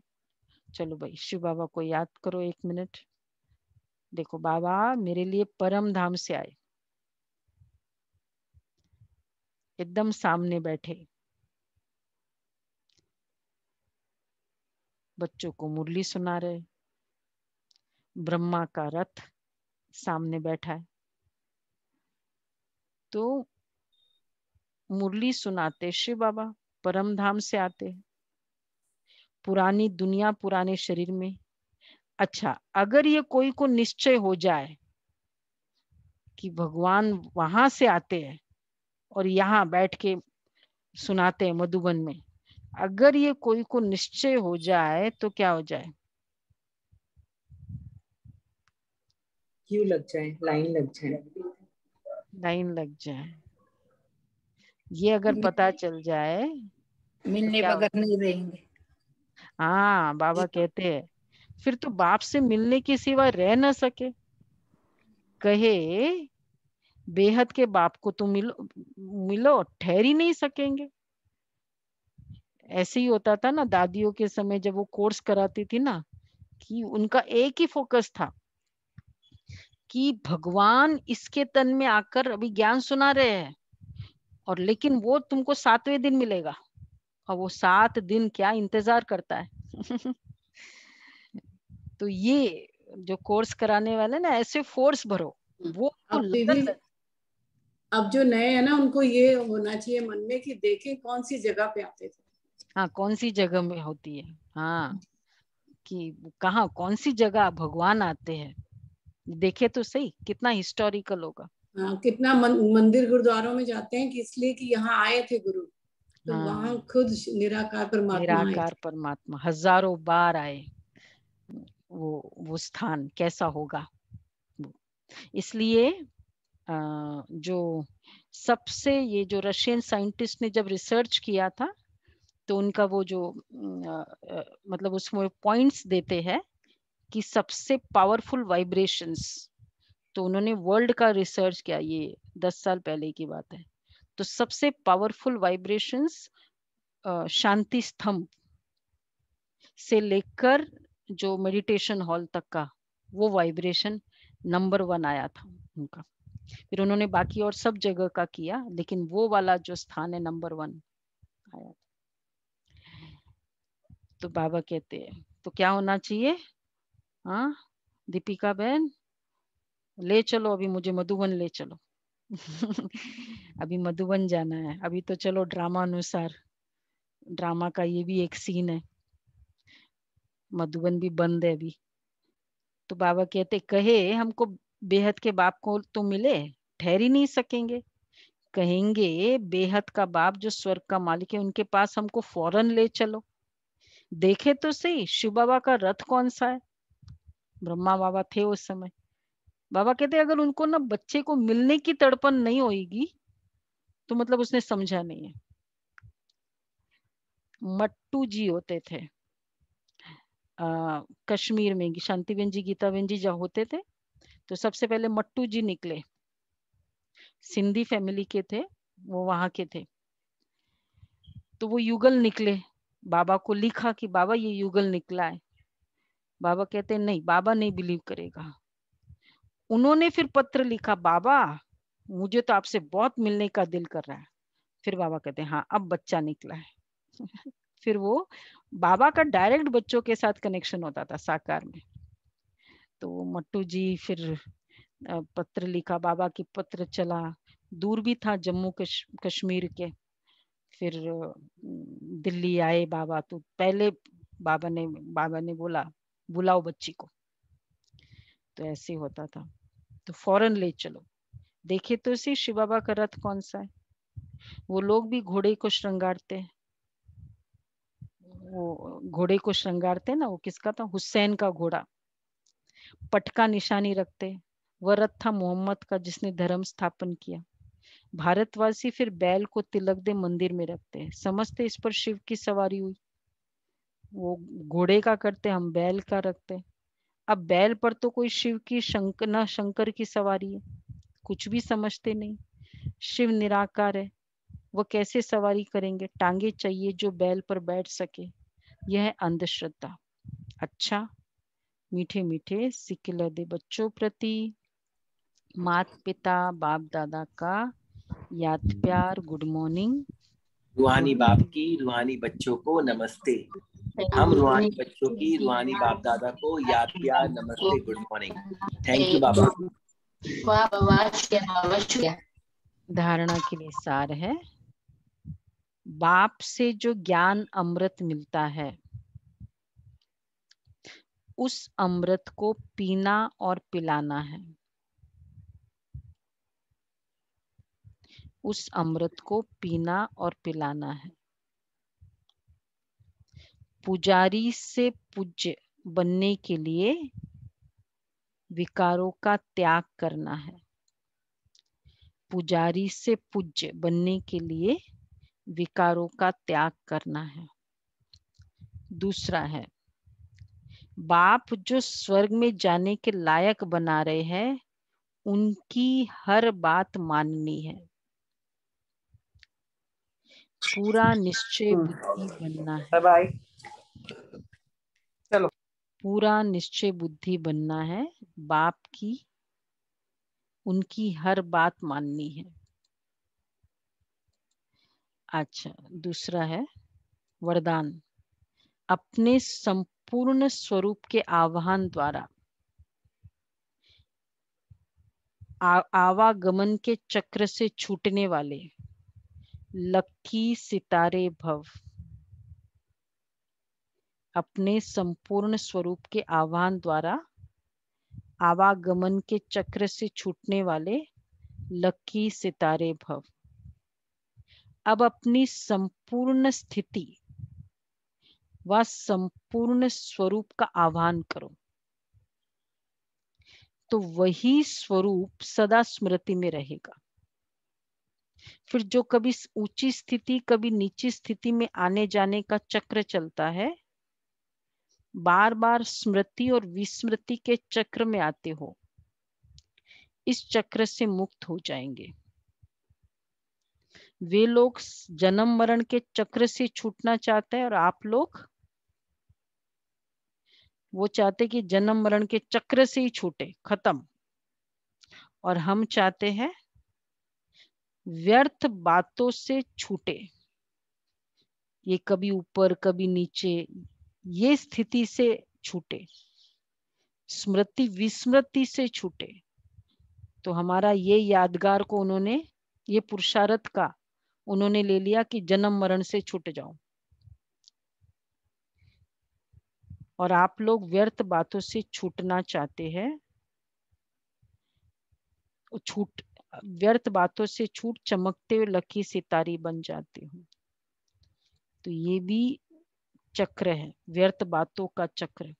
चलो भाई शिव बाबा को याद करो एक मिनट देखो बाबा मेरे लिए परम धाम से आए एकदम सामने बैठे बच्चों को मुरली सुना रहे ब्रह्मा का रथ सामने बैठा है तो मुरली सुनाते शिव बाबा परम धाम से आते हैं पुरानी दुनिया पुराने शरीर में अच्छा अगर ये कोई को निश्चय हो जाए कि भगवान वहां से आते हैं और यहाँ बैठ के सुनाते हैं मधुबन में अगर ये कोई को निश्चय हो जाए तो क्या हो जाए क्यों लग जाए लाइन लग जाए लाइन लग जाए ये अगर पता चल जाए मिलने तो बगैर नहीं रहेंगे हाँ बाबा कहते हैं फिर तो बाप से मिलने के सिवा रह ना सके कहे बेहद के बाप को तुम तो मिलो मिलो ठहर ही नहीं सकेंगे ऐसे ही होता था ना दादियों के समय जब वो कोर्स कराती थी ना कि उनका एक ही फोकस था कि भगवान इसके तन में आकर अभी ज्ञान सुना रहे हैं और लेकिन वो तुमको सातवें दिन मिलेगा और वो सात दिन क्या इंतजार करता है तो ये जो कोर्स कराने वाले ना ऐसे फोर्स भरो हम्म। वो तो अब जो नए है ना उनको ये होना चाहिए मन में कि देखें कौन सी जगह पे आते थे हाँ कौन सी जगह में होती है हाँ कि कहा कौन सी जगह भगवान आते हैं देखे तो सही कितना हिस्टोरिकल होगा आ, हाँ, कितना मन, मंदिर गुरुद्वारों में जाते हैं कि इसलिए कि यहाँ आए थे गुरु तो हाँ, खुद निराकार परमात्मा निराकार परमात्मा हजारों बार आए वो वो स्थान कैसा होगा इसलिए जो सबसे ये जो रशियन साइंटिस्ट ने जब रिसर्च किया था तो उनका वो जो मतलब उसमें पॉइंट्स देते हैं कि सबसे पावरफुल वाइब्रेशंस तो उन्होंने वर्ल्ड का रिसर्च किया ये दस साल पहले की बात है तो सबसे पावरफुल वाइब्रेशंस शांति स्तंभ से लेकर जो मेडिटेशन हॉल तक का वो वाइब्रेशन नंबर वन आया था उनका फिर उन्होंने बाकी और सब जगह का किया लेकिन वो वाला जो स्थान है नंबर वन आया तो बाबा कहते हैं तो क्या होना चाहिए हाँ दीपिका बहन ले चलो अभी मुझे मधुबन ले चलो अभी मधुबन जाना है अभी तो चलो ड्रामा अनुसार ड्रामा का ये भी एक सीन है मधुबन भी बंद है अभी तो बाबा कहते कहे हमको बेहद के बाप को तो मिले ठहर ही नहीं सकेंगे कहेंगे बेहद का बाप जो स्वर्ग का मालिक है उनके पास हमको फौरन ले चलो देखे तो सही शिव बाबा का रथ कौन सा है ब्रह्मा बाबा थे उस समय बाबा कहते अगर उनको ना बच्चे को मिलने की तड़पन नहीं होगी तो मतलब उसने समझा नहीं है मट्टू जी होते थे आ, कश्मीर में शांतिबेन जी गीताबेन जी जहाँ होते थे तो सबसे पहले मट्टू जी निकले सिंधी फैमिली के थे वो वहां के थे तो वो युगल निकले बाबा को लिखा कि बाबा ये युगल निकला है बाबा कहते नहीं बाबा नहीं बिलीव करेगा उन्होंने फिर पत्र लिखा बाबा मुझे तो आपसे बहुत मिलने का दिल कर रहा है फिर बाबा कहते हैं हाँ अब बच्चा निकला है फिर वो बाबा का डायरेक्ट बच्चों के साथ कनेक्शन होता था साकार में तो मट्टू जी फिर पत्र लिखा बाबा की पत्र चला दूर भी था जम्मू कश, कश्मीर के फिर दिल्ली आए बाबा तो पहले बाबा ने बाबा ने बोला बुलाओ बच्ची को तो ऐसे होता था तो फौरन ले चलो देखे तो इसे शिव बाबा का रथ कौन सा है वो लोग भी घोड़े को श्रृंगारते हैं वो घोड़े को श्रृंगारते ना वो किसका था हुसैन का घोड़ा पटका निशानी रखते वह रथ था मोहम्मद का जिसने धर्म स्थापन किया भारतवासी फिर बैल को तिलक दे मंदिर में रखते हैं समझते इस पर शिव की सवारी हुई वो घोड़े का करते हम बैल का रखते अब बैल पर तो कोई शिव की शंकर न शंकर की सवारी है कुछ भी समझते नहीं शिव निराकार है वह कैसे सवारी करेंगे टांगे चाहिए जो बैल पर बैठ सके यह अंधश्रद्धा अच्छा मीठे मीठे सिकल दे बच्चों प्रति मात पिता बाप दादा का याद प्यार गुड मॉर्निंग रुहानी बाप की रुहानी बच्चों को नमस्ते हम रूहानी बच्चों की रूहानी बाप दादा को याद किया नमस्ते गुड मॉर्निंग थैंक यू बाबा धारणा के लिए सार है बाप से जो ज्ञान अमृत मिलता है उस अमृत को पीना और पिलाना है उस अमृत को पीना और पिलाना है पुजारी से पूज्य बनने के लिए विकारों का त्याग करना है पुजारी से पूज्य बनने के लिए विकारों का त्याग करना है दूसरा है बाप जो स्वर्ग में जाने के लायक बना रहे हैं उनकी हर बात माननी है पूरा निश्चय हम्म। बनना है चलो पूरा निश्चय बुद्धि बनना है बाप की उनकी हर बात माननी है अच्छा दूसरा है वरदान अपने संपूर्ण स्वरूप के आह्वान द्वारा आवागमन के चक्र से छूटने वाले लक्की सितारे भव अपने संपूर्ण स्वरूप के आह्वान द्वारा आवागमन के चक्र से छूटने वाले लकी सितारे भव अब अपनी संपूर्ण स्थिति व संपूर्ण स्वरूप का आह्वान करो तो वही स्वरूप सदा स्मृति में रहेगा फिर जो कभी ऊंची स्थिति कभी नीची स्थिति में आने जाने का चक्र चलता है बार बार स्मृति और विस्मृति के चक्र में आते हो इस चक्र से मुक्त हो जाएंगे वे लोग जन्म मरण के चक्र से छूटना चाहते हैं और आप लोग वो चाहते कि जन्म मरण के चक्र से ही छूटे खत्म और हम चाहते हैं व्यर्थ बातों से छूटे ये कभी ऊपर कभी नीचे ये स्थिति से छूटे स्मृति विस्मृति से छूटे तो हमारा ये यादगार को उन्होंने ये पुरुषार्थ का उन्होंने ले लिया कि जन्म मरण से छूट जाओ और आप लोग व्यर्थ बातों से छूटना चाहते हैं छूट व्यर्थ बातों से छूट चमकते हुए लकी सितारी बन जाती हूँ तो ये भी चक्र है व्यर्थ बातों का चक्र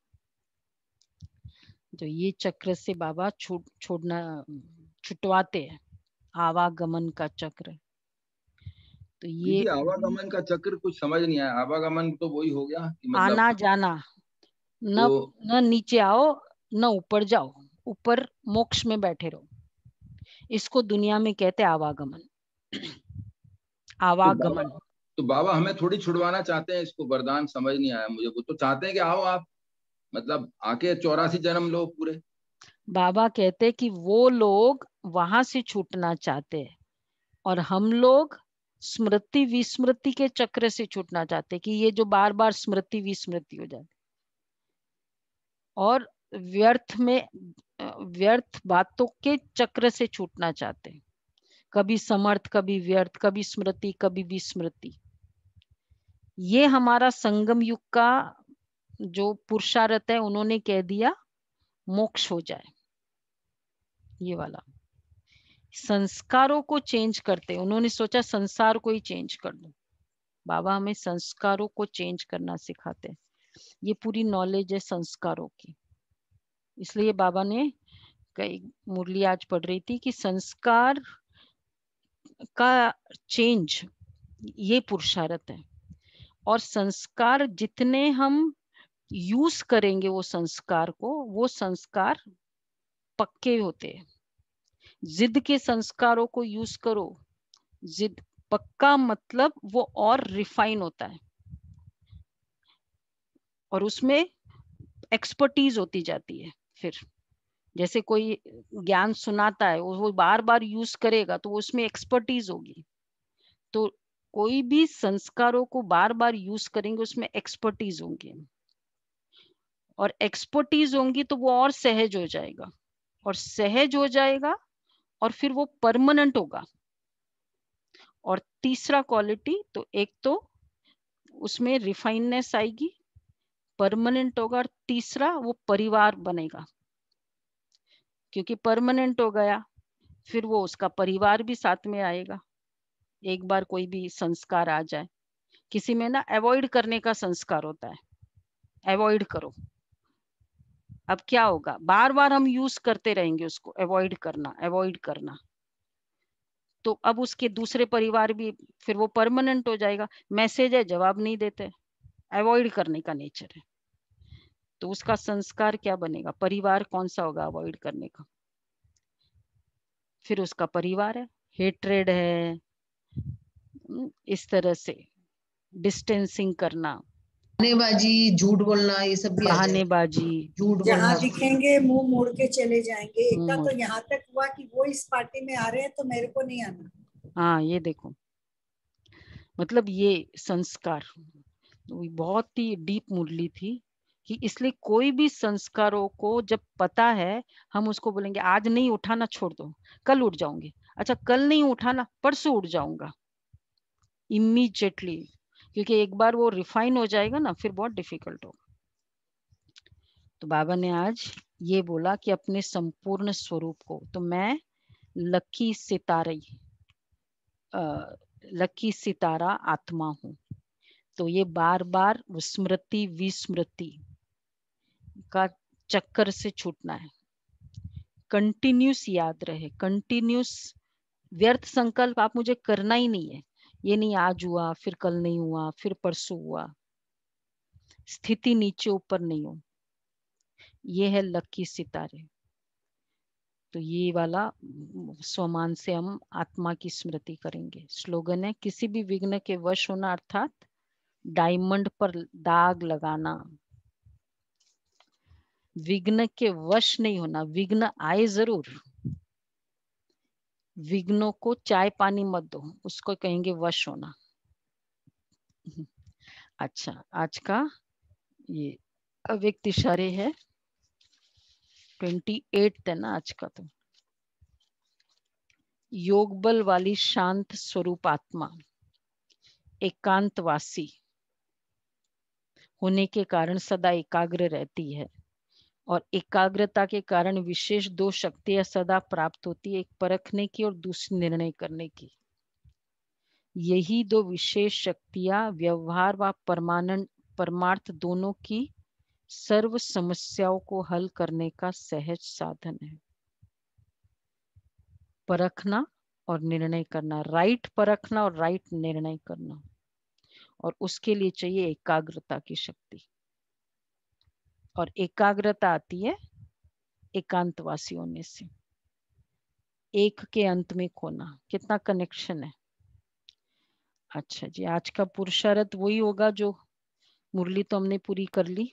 तो ये चक्र से बाबा छोड़ छोड़ना छुटवाते हैं आवागमन का चक्र तो ये आवागमन का चक्र कुछ समझ नहीं आया आवागमन तो वही हो गया कि मतलब आना जाना न तो... न नीचे आओ न ऊपर जाओ ऊपर मोक्ष में बैठे रहो इसको दुनिया में कहते आवागमन आवागमन तो तो बाबा हमें थोड़ी छुड़वाना चाहते हैं इसको वरदान समझ नहीं आया मुझे वो तो चाहते हैं कि आओ आप मतलब आके चौरासी जन्म लो पूरे बाबा कहते कि वो लोग वहां से छूटना चाहते हैं और हम लोग स्मृति विस्मृति के चक्र से छूटना चाहते कि ये जो बार बार स्मृति विस्मृति हो जाती और व्यर्थ में व्यर्थ बातों के चक्र से छूटना चाहते कभी समर्थ कभी व्यर्थ कभी स्मृति कभी विस्मृति ये हमारा संगम युग का जो पुरुषार्थ है उन्होंने कह दिया मोक्ष हो जाए ये वाला संस्कारों को चेंज करते उन्होंने सोचा संसार को ही चेंज कर दो बाबा हमें संस्कारों को चेंज करना सिखाते ये पूरी नॉलेज है संस्कारों की इसलिए बाबा ने कई मुरली आज पढ़ रही थी कि संस्कार का चेंज ये पुरुषार्थ है और संस्कार जितने हम यूज करेंगे वो संस्कार को वो संस्कार पक्के होते हैं जिद के संस्कारों को यूज करो जिद पक्का मतलब वो और रिफाइन होता है और उसमें एक्सपर्टीज होती जाती है फिर जैसे कोई ज्ञान सुनाता है वो बार बार यूज करेगा तो उसमें एक्सपर्टीज होगी तो कोई भी संस्कारों को बार बार यूज करेंगे उसमें एक्सपर्टीज होंगी और एक्सपर्टीज होंगी तो वो और सहज हो जाएगा और सहज हो जाएगा और फिर वो परमानेंट होगा और तीसरा क्वालिटी तो एक तो उसमें रिफाइननेस आएगी परमानेंट होगा और तीसरा वो परिवार बनेगा क्योंकि परमानेंट हो गया फिर वो उसका परिवार भी साथ में आएगा एक बार कोई भी संस्कार आ जाए किसी में ना अवॉइड करने का संस्कार होता है अवॉइड करो अब क्या होगा बार बार हम यूज करते रहेंगे उसको अवॉइड करना अवॉइड करना तो अब उसके दूसरे परिवार भी फिर वो परमानेंट हो जाएगा मैसेज है जवाब नहीं देते अवॉइड करने का नेचर है तो उसका संस्कार क्या बनेगा परिवार कौन सा होगा अवॉइड करने का फिर उसका परिवार है हेट्रेड है इस तरह से डिस्टेंसिंग करना बहानेबाजी झूठ बोलना ये सब बहानेबाजी झूठ बोलना दिखेंगे मुंह मोड़ के चले जाएंगे एक तो यहाँ तक हुआ कि वो इस पार्टी में आ रहे हैं तो मेरे को नहीं आना हाँ ये देखो मतलब ये संस्कार बहुत ही डीप मुरली थी कि इसलिए कोई भी संस्कारों को जब पता है हम उसको बोलेंगे आज नहीं उठाना छोड़ दो कल उठ जाऊंगी अच्छा कल नहीं उठाना परसों उठ जाऊंगा इमीजिएटली क्योंकि एक बार वो रिफाइन हो जाएगा ना फिर बहुत डिफिकल्ट होगा तो बाबा ने आज ये बोला कि अपने संपूर्ण स्वरूप को तो मैं लकी सितारे लकी सितारा आत्मा हूं तो ये बार बार स्मृति विस्मृति का चक्कर से छूटना है कंटिन्यूस याद रहे कंटिन्यूस व्यर्थ संकल्प आप मुझे करना ही नहीं है ये नहीं आज हुआ फिर कल नहीं हुआ फिर परसों हुआ स्थिति नीचे ऊपर नहीं हो ये है लकी सितारे तो ये वाला स्वमान से हम आत्मा की स्मृति करेंगे स्लोगन है किसी भी विघ्न के वश होना अर्थात डायमंड पर दाग लगाना विघ्न के वश नहीं होना विघ्न आए जरूर विघ्नों को चाय पानी मत दो उसको कहेंगे वश होना अच्छा आज का ये अव्यक्ति सारे है ट्वेंटी एट है ना आज का तो योग बल वाली शांत स्वरूप आत्मा एकांतवासी होने के कारण सदा एकाग्र रहती है और एकाग्रता के कारण विशेष दो शक्तियां सदा प्राप्त होती है एक परखने की और दूसरी निर्णय करने की यही दो विशेष शक्तियां व्यवहार व परमानंद परमार्थ दोनों की सर्व समस्याओं को हल करने का सहज साधन है परखना और निर्णय करना राइट परखना और राइट निर्णय करना और उसके लिए चाहिए एकाग्रता की शक्ति और एकाग्रता आती है एकांतवासी होने से एक के अंत में खोना कितना कनेक्शन है अच्छा जी आज का पुरुषार्थ वही होगा जो मुरली तो हमने पूरी कर ली